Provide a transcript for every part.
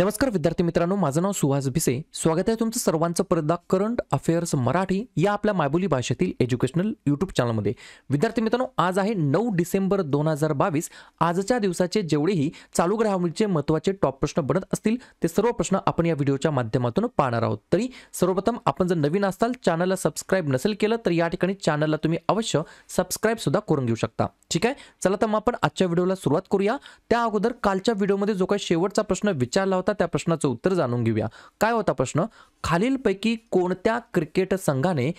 नमस्कार विद्यार्थी मित्रांनो माझं नाव सुहास भिसे स्वागत आहे तुमचं सर्वांचं परदा करंट अफेअर्स मराठी या आपल्या मायबोली भाषेतील एज्युकेशनल यूट्यूब चॅनलमध्ये विद्यार्थी मित्रांनो आज आहे नऊ डिसेंबर दोन हजार बावीस आजच्या दिवसाचे जेवढेही चालू घडामोडीचे महत्त्वाचे टॉप प्रश्न बनत असतील ते सर्व प्रश्न आपण या व्हिडिओच्या माध्यमातून पाहणार आहोत तरी सर्वप्रथम आपण जर नवीन असाल चॅनलला सबस्क्राईब नसेल केलं तर या ठिकाणी चॅनलला तुम्ही अवश्य सबस्क्राईबसुद्धा करून घेऊ शकता ठीक आहे चला तर मग आपण आजच्या व्हिडिओला सुरुवात करूया त्या अगोदर कालच्या व्हिडिओमध्ये जो काही शेवटचा प्रश्न विचारला होता त्या प्रश्नाचं उत्तर जाणून घेऊया काय होता प्रश्न खालीलपैकी कोणत्या क्रिकेट संघाने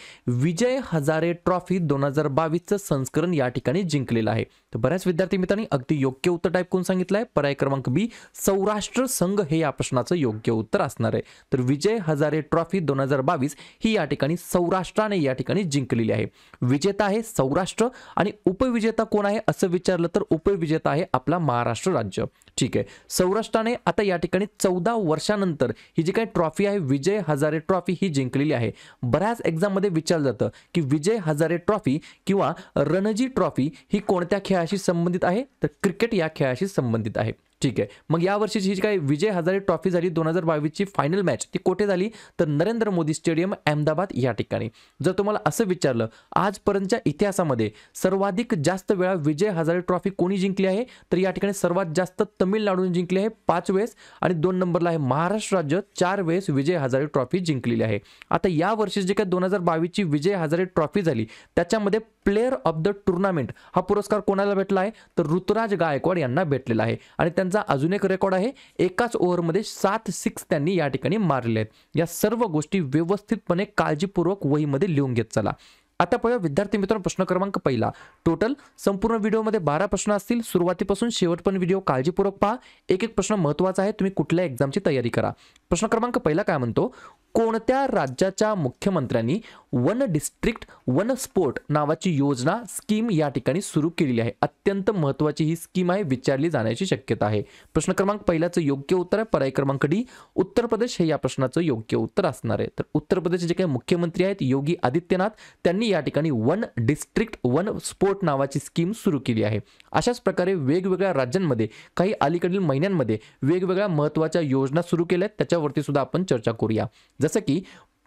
विजय हजारे ट्रॉफी दोन हजार बावीसचं संस्करण या ठिकाणी जिंकलेलं आहे तर बऱ्याच विद्यार्थी मित्रांनी अगदी योग्य उत्तर टाईप करून सांगितलं आहे पर्याय क्रमांक बी सौराष्ट्र संघ हे या प्रश्नाचं योग्य उत्तर असणार आहे तर विजय हजारे ट्रॉफी दोन हजार बावीस ही या ठिकाणी सौराष्ट्राने या ठिकाणी जिंकलेली आहे विजेता आहे सौराष्ट्र आणि उपविजेता कोण आहे असं विचारलं तर उपविजेता आहे आपला महाराष्ट्र राज्य ठीक आहे सौराष्ट्राने आता या ठिकाणी चौदा वर्षानंतर ही जी काही ट्रॉफी आहे विजय हजारे ट्रॉफी ही जिंकलेली आहे बऱ्याच एक्झाममध्ये विचारलं जातं की विजय हजारे ट्रॉफी किंवा रणजी ट्रॉफी ही कोणत्या खेळ खेळाशी संबंधित आहे तर क्रिकेट या खेळाशी संबंधित आहे ठीक आहे मग या वर्षीची जी काय विजय हजारे ट्रॉफी झाली दोन हजार बावीसची फायनल मॅच ती कुठे झाली तर नरेंद्र मोदी स्टेडियम अहमदाबाद या ठिकाणी जर तुम्हाला असं विचारलं आजपर्यंतच्या इतिहासामध्ये सर्वाधिक जास्त वेळा विजय हजारे ट्रॉफी कोणी जिंकली आहे तर या ठिकाणी सर्वात जास्त तमिळनाडूने जिंकली आहे पाच वेळेस आणि दोन नंबरला आहे महाराष्ट्र राज्य चार वेळेस विजय हजारे ट्रॉफी जिंकलेली आहे आता या वर्षी जी काय दोन हजार बावीसची विजय हजारे ट्रॉफी झाली त्याच्यामध्ये प्लेअर ऑफ द टुर्नामेंट हा पुरस्कार कोणाला भेटला आहे तर ऋतुराज गायकवाड यांना भेटलेला आहे आणि त्यांचा त्यांचा अजून एक रेकॉर्ड आहे एकाच ओव्हरमध्ये सात सिक्स त्यांनी या ठिकाणी मारले आहेत या सर्व गोष्टी व्यवस्थितपणे काळजीपूर्वक वहीमध्ये लिहून घेत चला आता पाहूया विद्यार्थी मित्रांनो प्रश्न क्रमांक पहिला टोटल संपूर्ण व्हिडिओमध्ये बारा प्रश्न असतील सुरुवातीपासून शेवट पण व्हिडिओ काळजीपूर्वक पहा एक एक प्रश्न महत्त्वाचा आहे तुम्ही कुठल्या एक्झामची तयारी करा प्रश्न क्रमांक पहिला काय म्हणतो कोणत्या राज्याच्या मुख्यमंत्र्यांनी वन डिस्ट्रिक्ट वन स्पोर्ट नावाची योजना स्कीम या ठिकाणी सुरू केलेली आहे अत्यंत महत्त्वाची ही स्कीम आहे विचारली जाण्याची शक्यता आहे प्रश्न क्रमांक पहिल्याचं योग्य उत्तर आहे पर्याय क्रमांक डी उत्तर प्रदेश हे या प्रश्नाचं योग्य उत्तर असणार आहे तर उत्तर प्रदेशचे जे काही मुख्यमंत्री आहेत योगी आदित्यनाथ त्यांनी या ठिकाणी वन डिस्ट्रिक्ट वन स्पोर्ट नावाची स्कीम सुरू केली आहे अशाच प्रकारे वेगवेगळ्या राज्यांमध्ये काही अलीकडील महिन्यांमध्ये वेगवेगळ्या महत्त्वाच्या योजना सुरू केल्या आहेत त्याच्यावरती सुद्धा आपण चर्चा करूया जसं की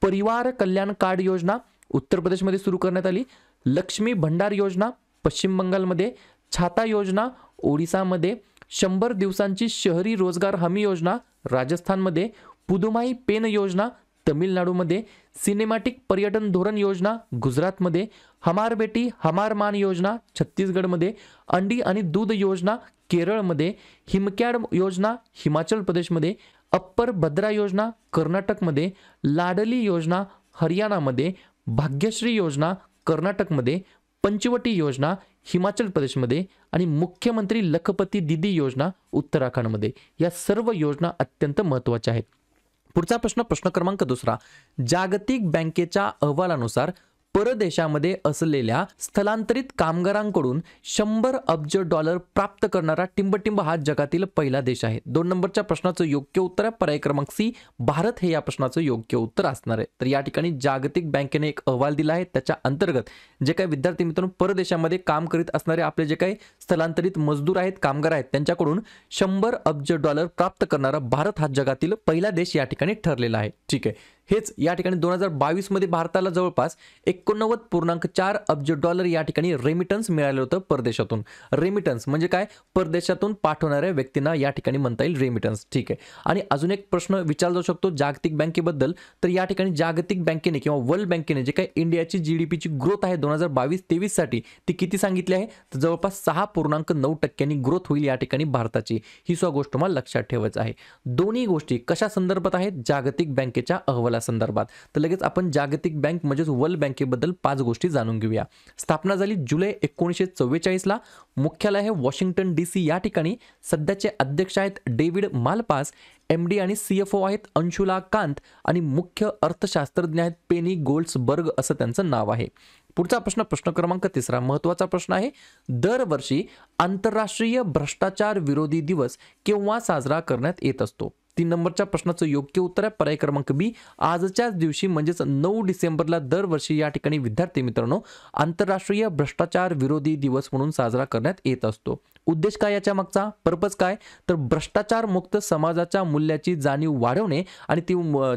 परिवार कल्याण कार्ड योजना उत्तर प्रदेशमध्ये सुरू करण्यात आली लक्ष्मी भंडार योजना पश्चिम बंगालमध्ये छाता योजना ओडिसामध्ये शंभर दिवसांची शहरी रोजगार हमी योजना राजस्थानमध्ये पुदुमाई पेन योजना तमिळनाडूमध्ये सिनेमॅटिक पर्यटन धोरण योजना गुजरातमध्ये हमार बेटी हमार मान योजना छत्तीसगडमध्ये अंडी आणि दूध योजना केरळमध्ये हिमकॅड योजना हिमाचल प्रदेशमध्ये अप्पर भद्रा योजना कर्नाटकमध्ये लाडली योजना हरियाणामध्ये भाग्यश्री योजना कर्नाटकमध्ये पंचवटी योजना हिमाचल प्रदेशमध्ये आणि मुख्यमंत्री लखपती दिदी योजना उत्तराखंडमध्ये या सर्व योजना अत्यंत महत्त्वाच्या आहेत पुढचा प्रश्न प्रश्न क्रमांक दुसरा जागतिक बँकेच्या अहवालानुसार परदेशामध्ये असलेल्या स्थलांतरित कामगारांकडून शंभर अब्ज डॉलर प्राप्त करणारा टिंबटिंब हा जगातील पहिला देश आहे दोन नंबरच्या प्रश्नाचं योग्य उत्तर आहे पर्याय क्रमांक सी भारत हे या प्रश्नाचं योग्य उत्तर असणार आहे तर या ठिकाणी जागतिक बँकेने एक अहवाल दिला आहे त्याच्या अंतर्गत जे काही विद्यार्थी मित्रांनो परदेशामध्ये काम करीत असणारे आपले जे काही स्थलांतरित मजदूर आहेत कामगार आहेत त्यांच्याकडून शंभर अब्ज डॉलर प्राप्त करणारा भारत हा जगातील पहिला देश या ठिकाणी ठरलेला आहे ठीक आहे हेच या ठिकाणी दोन हजार बावीसमध्ये भारताला जवळपास एकोणनव्वद पूर्णांक चार अब्ज डॉलर या ठिकाणी रेमिटन्स मिळालं होतं परदेशातून रेमिटन्स म्हणजे काय परदेशातून पाठवणाऱ्या व्यक्तींना या ठिकाणी म्हणता येईल रेमिटन्स ठीक आहे आणि अजून एक प्रश्न विचारला जाऊ शकतो जागतिक बँकेबद्दल तर या ठिकाणी जागतिक बँकेने किंवा वर्ल्ड बँकेने जे काही इंडियाची जी डी पीची ग्रोथ आहे दोन हजार बावीस तेवीससाठी ती किती सांगितली आहे तर जवळपास सहा पूर्णांक नऊ टक्क्यांनी ग्रोथ होईल या ठिकाणी भारताची ही सुद्धा गोष्ट मला लक्षात ठेवायचं आहे दोन्ही गोष्टी कशा संदर्भात आहेत जागतिक बँकेच्या अहवालात संदर्भात तर लगेच आपण जागतिक बँक म्हणजेच वर्ल्ड बँकेबद्दल पाच गोष्टी जाणून घेऊया स्थापना झाली जुलै एकोणीसशे चव्वेचाळीसला मुख्यालय हे वॉशिंग्टन डी सी या ठिकाणी सध्याचे अध्यक्ष आहेत डेव्हिड मालपास एम डी आणि सी एफ ओ आहेत अंशुला कांत आणि मुख्य अर्थशास्त्रज्ञ आहेत पेनी गोल्ड्सबर्ग असं त्यांचं नाव आहे पुढचा प्रश्न प्रश्न क्रमांक तिसरा महत्वाचा प्रश्न आहे दरवर्षी आंतरराष्ट्रीय भ्रष्टाचार विरोधी दिवस केव्हा साजरा करण्यात येत असतो तीन नंबरच्या प्रश्नाचं योग्य उत्तर आहे पर्याय क्रमांक बी आजच्याच दिवशी म्हणजेच नऊ डिसेंबरला दरवर्षी या ठिकाणी विद्यार्थी मित्रांनो आंतरराष्ट्रीय भ्रष्टाचार विरोधी दिवस म्हणून साजरा करण्यात येत असतो उद्देश काय याच्या मागचा पर्पज काय तर भ्रष्टाचार मुक्त समाजाच्या मूल्याची जाणीव वाढवणे आणि ती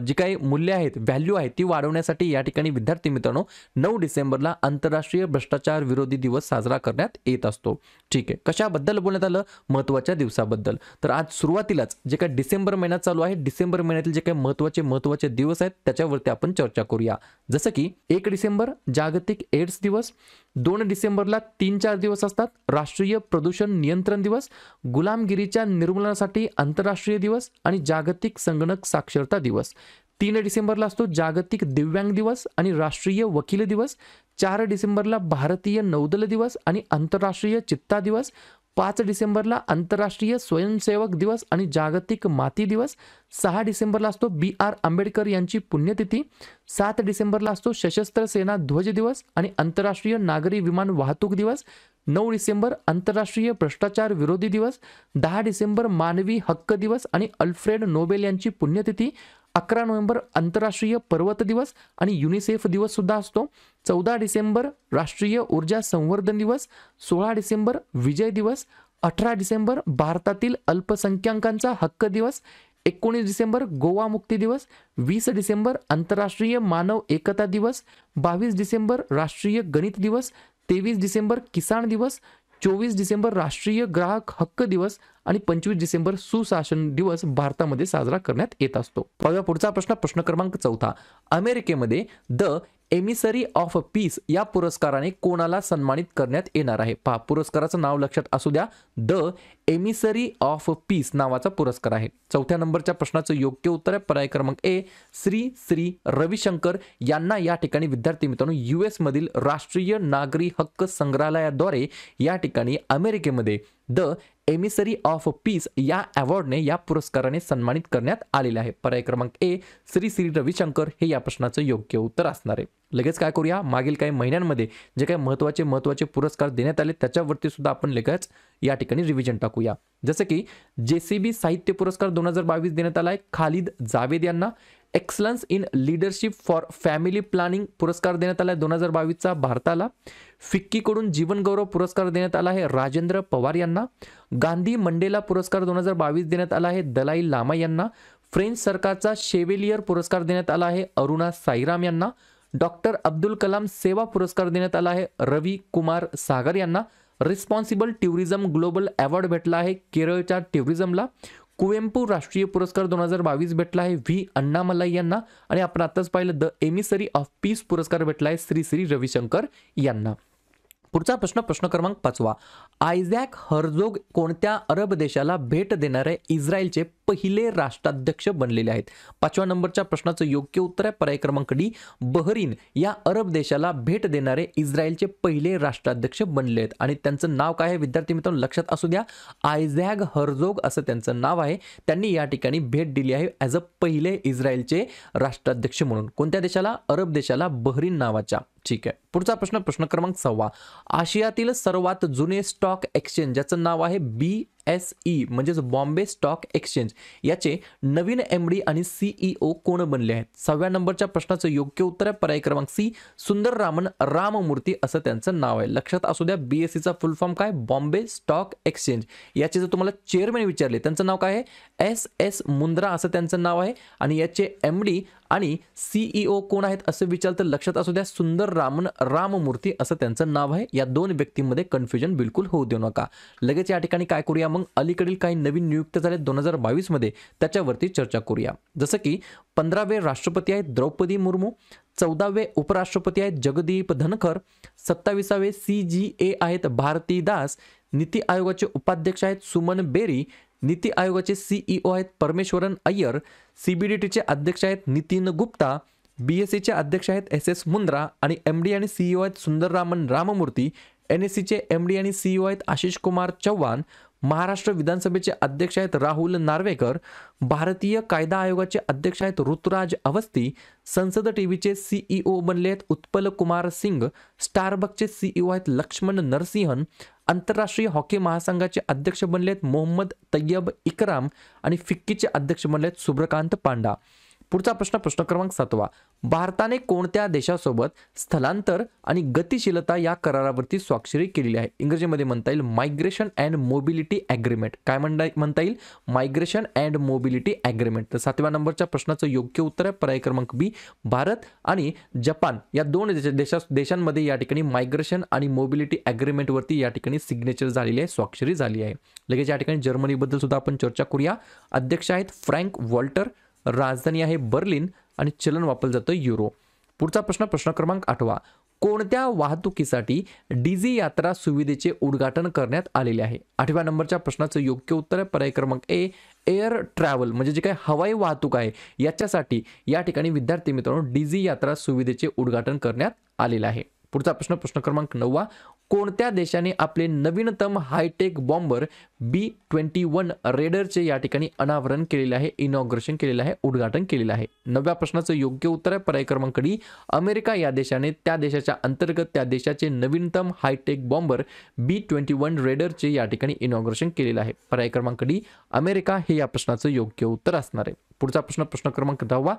जी काही मूल्य आहेत व्हॅल्यू आहेत ती वाढवण्यासाठी या ठिकाणी विद्यार्थी मित्रांनो नऊ डिसेंबरला आंतरराष्ट्रीय भ्रष्टाचार विरोधी दिवस साजरा करण्यात येत असतो ठीक आहे कशाबद्दल बोलण्यात आलं महत्त्वाच्या दिवसाबद्दल तर आज सुरुवातीलाच जे काही डिसेंबर महिन्यात चालू आहे डिसेंबर महिन्यातील जे काही महत्त्वाचे महत्त्वाचे दिवस आहेत त्याच्यावरती आपण चर्चा करूया जसं की एक डिसेंबर जागतिक एड्स दिवस दोन डिसेंबरला तीन चार दिवस असतात राष्ट्रीय प्रदूषण नियंत्रण दिवस गुलामगिरीच्या निर्मूलनासाठी आंतरराष्ट्रीय दिवस आणि जागतिक संगणक साक्षरता दिवस तीन डिसेंबरला असतो जागतिक दिव्यांग दिवस आणि राष्ट्रीय वकील दिवस चार डिसेंबरला भारतीय नौदल दिवस आणि आंतरराष्ट्रीय चित्ता दिवस पाच डिसेंबरला आंतरराष्ट्रीय स्वयंसेवक दिवस आणि जागतिक माती दिवस सहा डिसेंबरला असतो बी आर आंबेडकर यांची पुण्यतिथी सात डिसेंबरला असतो सशस्त्र सेना ध्वज दिवस आणि आंतरराष्ट्रीय नागरी विमान वाहतूक दिवस नऊ डिसेंबर आंतरराष्ट्रीय भ्रष्टाचार विरोधी दिवस दहा डिसेंबर मानवी हक्क दिवस आणि अल्फ्रेड नोबेल यांची पुण्यतिथी अकरा नोव्हेंबर आंतरराष्ट्रीय पर्वत दिवस आणि युनिसेफ दिवस सुद्धा असतो चौदा डिसेंबर राष्ट्रीय ऊर्जा संवर्धन दिवस सोळा डिसेंबर विजय दिवस अठरा डिसेंबर भारतातील अल्पसंख्याकांचा हक्क दिवस एकोणीस डिसेंबर गोवा मुक्ती दिवस वीस डिसेंबर आंतरराष्ट्रीय मानव एकता दिवस बावीस डिसेंबर राष्ट्रीय गणित दिवस तेवीस डिसेंबर किसान दिवस चोवीस डिसेंबर राष्ट्रीय ग्राहक हक्क दिवस आणि पंचवीस डिसेंबर सुशासन दिवस भारतामध्ये साजरा करण्यात येत असतो पुढचा प्रश्न प्रश्न क्रमांक चौथा अमेरिकेमध्ये द एमिसरी ऑफ पीस या पुरस्काराने कोणाला सन्मानित करण्यात येणार आहे पहा पुरस्काराचं नाव लक्षात असू द्या द एमिसरी ऑफ पीस नावाचा पुरस्कार आहे चौथ्या नंबरच्या प्रश्नाचं योग्य उत्तर आहे पर्याय क्रमांक ए श्री श्री रविशंकर यांना या ठिकाणी विद्यार्थी मित्रांनो यू मधील राष्ट्रीय नागरी हक्क संग्रहालयाद्वारे या ठिकाणी अमेरिकेमध्ये द एमिसरी ऑफ पीस या अवॉर्डने या पुरस्काराने सन्मानित करण्यात आलेले आहे पर्याय क्रमांक ए श्री श्री रविशंकर हे या प्रश्नाचं योग्य उत्तर असणार आहे लगेच काय करूया मागील काही महिन्यांमध्ये जे काही महत्त्वाचे महत्त्वाचे पुरस्कार देण्यात आले त्याच्यावरती सुद्धा आपण लगेच या ठिकाणी रिव्हिजन टाकूया जसं की जे साहित्य पुरस्कार दोन हजार बावीस देण्यात आला आहे खालिद जावेद यांना excellence in leadership for family planning पुरस्कार देण्यात आला आहे दोन हजार बावीसचा भारताला फिक्कीकडून जीवनगौरव पुरस्कार देण्यात आला आहे राजेंद्र पवार यांना गांधी मंडेला पुरस्कार दोन हजार बावीस देण्यात आला आहे दलाई लामा यांना फ्रेंच सरकारचा शेवेलियर पुरस्कार देण्यात आला आहे अरुणा साईराम यांना डॉक्टर अब्दुल कलाम सेवा पुरस्कार देण्यात आला आहे रवी कुमार सागर यांना रिस्पॉन्सिबल टुरिझम ग्लोबल अवॉर्ड भेटला आहे केरळच्या टुरिझमला कुवेंपू राष्ट्रीय पुरस्कार दोन हजार बावीस भेटला आहे व्ही अण्णामलाई यांना आणि आपण आताच पाहिलं द एमिसरी ऑफ पीस पुरस्कार भेटला आहे श्री श्री रविशंकर यांना पुढचा प्रश्न प्रश्न क्रमांक पाचवा आयझॅक हरजोग कोणत्या अरब देशाला भेट देणारे इस्रायलचे पहिले राष्ट्राध्यक्ष बनलेले आहेत पाचव्या नंबरच्या प्रश्नाचं योग्य उत्तर आहे पर्याय क्रमांक डी बहरीन या अरब देशाला भेट देणारे इस्रायलचे पहिले राष्ट्राध्यक्ष बनले आहेत आणि त्यांचं नाव काय आहे विद्यार्थी मित्रांनो लक्षात असू द्या आयझॅग हरजोग असं त्यांचं नाव आहे त्यांनी या ठिकाणी भेट दिली आहे ॲज अ पहिले इस्रायलचे राष्ट्राध्यक्ष म्हणून कोणत्या देशाला अरब देशाला बहरीन नावाच्या ठीक आहे पुढचा प्रश्न प्रश्न क्रमांक सव्वा आशियातील सर्वात जुने स्टॉक एक्सचेंज ज्याचं नाव आहे बी एस ई e, म्हणजेच बॉम्बे स्टॉक एक्सचेंज याचे नवीन एम डी आणि सीईओ e कोण बनले आहेत सहाव्या नंबरच्या प्रश्नाचं योग्य उत्तर आहे पर्याय क्रमांक सी सुंदर रामन राममूर्ती असं त्यांचं नाव आहे लक्षात असू द्या बी एस सीचा फुल फॉर्म काय बॉम्बे स्टॉक एक्सचेंज याचे जर तुम्हाला चेअरमॅन विचारले त्यांचं नाव काय आहे एस एस मुंद्रा असं त्यांचं नाव आहे आणि याचे एम डी आणि सीईओ e कोण आहेत असं विचारलं तर लक्षात असू द्या सुंदर रामन राममूर्ती असं त्यांचं नाव आहे या दोन व्यक्तींमध्ये कन्फ्युजन बिलकुल होऊ देऊ नका लगेच या ठिकाणी काय करूया मग अलीकडील काही नवीन नियुक्त झाले दोन हजार बावीसमध्ये त्याच्यावरती चर्चा करूया जसं की पंधरावे राष्ट्रपती आहेत द्रौपदी मुर्मू चौदावे उपराष्ट्रपती आहेत जगदीप धनखर सत्तावीसावे सी जी ए आहेत भारती दास नीती आयोगाचे उपाध्यक्ष आहेत सुमन बेरी नीती आयोगाचे सीईओ आहेत परमेश्वरन अय्यर सीबीडीटीचे अध्यक्ष आहेत नितीन गुप्ता बी एस सीचे अध्यक्ष आहेत एस एस मुंद्रा आणि एम डी आणि सीईओ आहेत सुंदररामन राममूर्ती एन एस सीचे एम डी आणि सीईओ आहेत आशिष कुमार चव्हाण महाराष्ट्र विधानसभेचे अध्यक्ष आहेत राहुल नार्वेकर भारतीय कायदा आयोगाचे अध्यक्ष आहेत ऋतुराज अवस्थी संसद टीव्हीचे सीईओ बनले आहेत उत्पल कुमार सिंग स्टारबकचे सीईओ आहेत लक्ष्मण नरसिंहन आंतरराष्ट्रीय हॉकी महासंघाचे अध्यक्ष बनले आहेत मोहम्मद तय्यब इकराम आणि फिक्कीचे अध्यक्ष बनले आहेत सुब्रकांत पांडा पुढचा प्रश्न प्रश्न क्रमांक सातवा भारताने कोणत्या देशासोबत स्थलांतर आणि गतिशीलता या करारावरती स्वाक्षरी केलेली आहे इंग्रजीमध्ये म्हणता येईल मायग्रेशन अँड मोबिलिटी ॲग्रीमेंट काय म्हणता म्हणता येईल मायग्रेशन अँड मोबिलिटी ॲग्रीमेंट तर सातव्या नंबरच्या प्रश्नाचं योग्य उत्तर आहे पर्याय क्रमांक बी भारत आणि जपान या दोन देशा देशांमध्ये या ठिकाणी मायग्रेशन आणि मोबिलिटी ॲग्रीमेंटवरती या ठिकाणी सिग्नेचर झालेली आहे स्वाक्षरी झाली आहे लगेच या ठिकाणी जर्मनीबद्दल सुद्धा आपण चर्चा करूया अध्यक्ष आहेत फ्रँक वॉल्टर राजधानी आहे बर्लिन आणि चलन वापरलं जातं युरो पुढचा प्रश्न प्रश्न क्रमांक आठवा कोणत्या वाहतुकीसाठी डीजी यात्रा सुविधेचे उद्घाटन करण्यात आलेले आहे आठव्या नंबरच्या प्रश्नाचं योग्य उत्तर आहे पर्याय क्रमांक ए एअर ट्रॅव्हल म्हणजे जे काही हवाई वाहतूक आहे याच्यासाठी या ठिकाणी विद्यार्थी मित्रांनो डीजी यात्रा सुविधेचे उद्घाटन करण्यात आलेलं आहे पुढचा प्रश्न प्रश्न क्रमांक नववा कोणत्या देशाने आपले नवीनतम hitech bomber B twenty one रेडरचे या ठिकाणी अनावरण केलेले आहे इनॉग्रेशन केलेलं आहे उद्घाटन केलेलं आहे नव्या प्रश्नाचं योग्य उत्तर आहे पर्याय क्रमांक डी अमेरिका या देशाने त्या देशाच्या अंतर्गत त्या देशाचे नवीनतम hitech bomber B twenty one रेडरचे या ठिकाणी इनॉग्रेशन केलेलं आहे पर्याय क्रमांक डी अमेरिका हे या प्रश्नाचं योग्य उत्तर असणार आहे पुढचा प्रश्न प्रश्न क्रमांक दहावा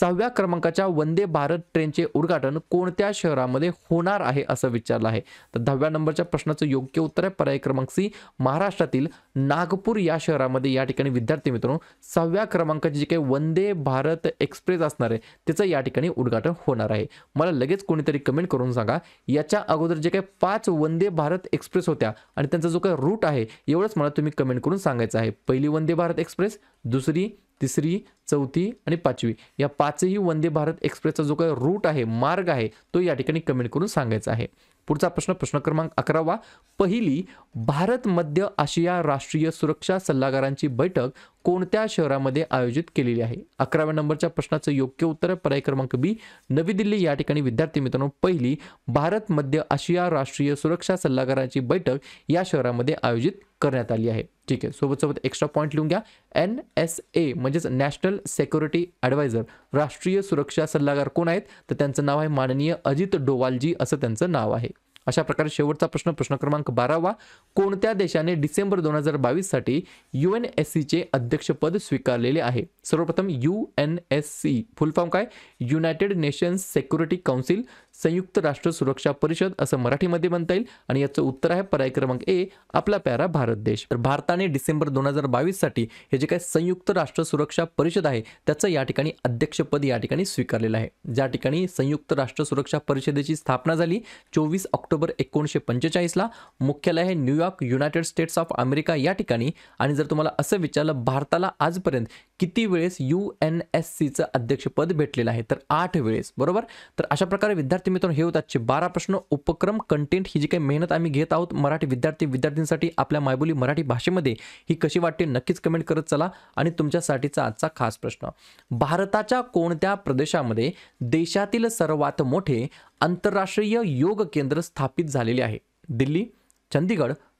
सहाव्या क्रमांकाच्या वंदे भारत ट्रेनचे उद्घाटन कोणत्या शहरामध्ये होणार आहे असं विचारलं आहे तर दहाव्या नंबरच्या प्रश्नाचं योग्य उत्तर आहे पर्याय क्रमांक सी महाराष्ट्रातील नागपूर या शहरामध्ये या ठिकाणी विद्यार्थी मित्रांनो सहाव्या क्रमांकाची जी काही वंदे भारत एक्सप्रेस असणार आहे त्याचं या ठिकाणी उद्घाटन होणार आहे मला लगेच कोणीतरी कमेंट करून सांगा याच्या अगोदर जे काही पाच वंदे भारत एक्सप्रेस होत्या आणि त्यांचा जो काही रूट आहे एवढंच मला तुम्ही कमेंट करून सांगायचं आहे पहिली वंदे भारत एक्सप्रेस दुसरी तिसरी चौथी आणि पाचवी या पाचही वंदे भारत एक्सप्रेसचा जो काही रूट आहे मार्ग आहे तो या ठिकाणी कमेंट करून सांगायचा आहे पुढचा प्रश्न प्रश्न क्रमांक अकरावा पहिली भारत मध्य आशिया राष्ट्रीय सुरक्षा सल्लागारांची बैठक कोणत्या शहरामध्ये आयोजित केलेली आहे अकराव्या नंबरच्या प्रश्नाचं योग्य उत्तर आहे पर्याय क्रमांक बी नवी दिल्ली या ठिकाणी विद्यार्थी मित्रांनो पहिली भारत मध्य आशिया राष्ट्रीय सुरक्षा सल्लागारांची बैठक या शहरामध्ये आयोजित करण्यात आली आहे ठीक आहे सोबत सोबत एक्स्ट्रा पॉईंट लिहून घ्या एन एस ए म्हणजेच नॅशनल सेक्युरिटी ॲडवायझर राष्ट्रीय सुरक्षा सल्लागार कोण आहेत तर त्यांचं नाव आहे माननीय अजित डोवालजी असं त्यांचं नाव आहे अशा प्रकारे शेवटचा प्रश्न प्रश्न क्रमांक बारावा कोणत्या देशाने डिसेंबर दोन हजार बावीस साठी यू एन एस सीचे अध्यक्षपद स्वीकारलेले आहे सर्वप्रथम U N S C full form काय युनायटेड नेशन्स सेक्युरिटी काउन्सिल संयुक्त राष्ट्र सुरक्षा परिषद असं मराठीमध्ये म्हणता येईल आणि याचं उत्तर आहे पर्याय क्रमांक ए आपला प्यारा भारत देश तर भारताने डिसेंबर दोन हजार साठी हे जे काय संयुक्त राष्ट्र सुरक्षा परिषद आहे त्याचं या ठिकाणी अध्यक्षपद या ठिकाणी स्वीकारलेलं आहे ज्या ठिकाणी संयुक्त राष्ट्र सुरक्षा परिषदेची स्थापना झाली चोवीस ऑक्टोबर एकोणीसशे पंचेचाळीसला मुख्यालय आहे New York United States of America या ठिकाणी आणि जर तुम्हाला असं विचारलं भारताला आजपर्यंत किती वेळेस यू एन एस सीचं अध्यक्षपद भेटलेलं आहे तर आठ वेळेस बरोबर तर अशा प्रकारे विद्यार्थी मित्रांनो हे होत आजचे बारा प्रश्न उपक्रम कंटेंट ही जी काही मेहनत आम्ही घेत आहोत मराठी विद्यार्थी विद्यार्थ्यांसाठी आपल्या मायबोली मराठी भाषेमध्ये ही कशी वाटते नक्कीच कमेंट करत चला आणि तुमच्यासाठीचा आजचा खास प्रश्न भारताच्या कोणत्या प्रदेशामध्ये देशातील सर्वात मोठे आंतरराष्ट्रीय योग केंद्र स्थापित झालेले आहे दिल्ली चंदीगड